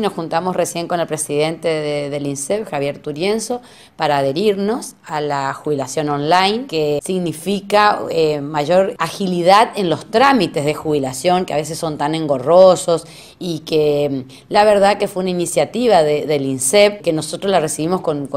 nos juntamos recién con el presidente del INSEP, Javier Turienzo, para adherirnos a la jubilación online, que significa eh, mayor agilidad en los trámites de jubilación, que a veces son tan engorrosos, y que mm, la verdad que fue una iniciativa del INSEP, que nosotros la recibimos con,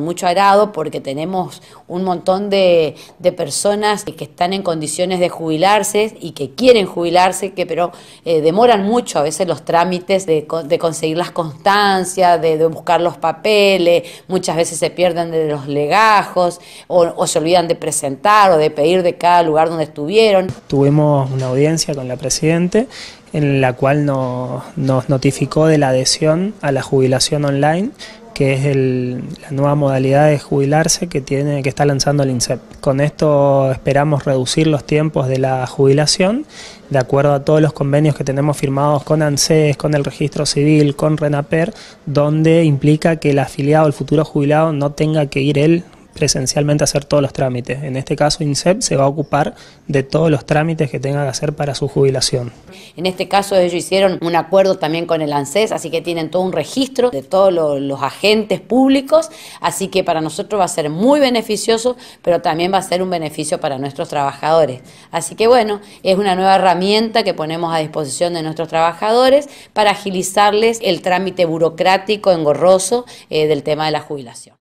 mucho agrado, porque tenemos un montón de, personas que, están en condiciones de jubilarse y que quieren jubilarse, que pero eh, demoran mucho a veces los trámites de, de seguir las constancias, de, buscar los papeles, muchas veces se pierden de los legajos o, se olvidan de presentar o de pedir de cada lugar donde estuvieron. Tuvimos una audiencia con la Presidente en la cual nos notificó de la adhesión a la jubilación online que es la nueva modalidad de jubilarse que, tiene, que está lanzando el INSEP. Con esto esperamos reducir los tiempos de la jubilación, de acuerdo a todos los convenios que tenemos firmados con ANSES, con el Registro Civil, con RENAPER, donde implica que el afiliado, el futuro jubilado, no tenga que ir él presencialmente hacer todos los trámites. En este caso, INSEP se va a ocupar de todos los trámites que tenga que hacer para su jubilación. En este caso, ellos hicieron un acuerdo también con el ANSES, así que tienen todo un registro de todos los, agentes públicos, así que para nosotros va a ser muy beneficioso, pero también va a ser un beneficio para nuestros trabajadores. Así que bueno, es una nueva herramienta que ponemos a disposición de nuestros trabajadores para agilizarles el trámite burocrático engorroso eh, del tema de la jubilación.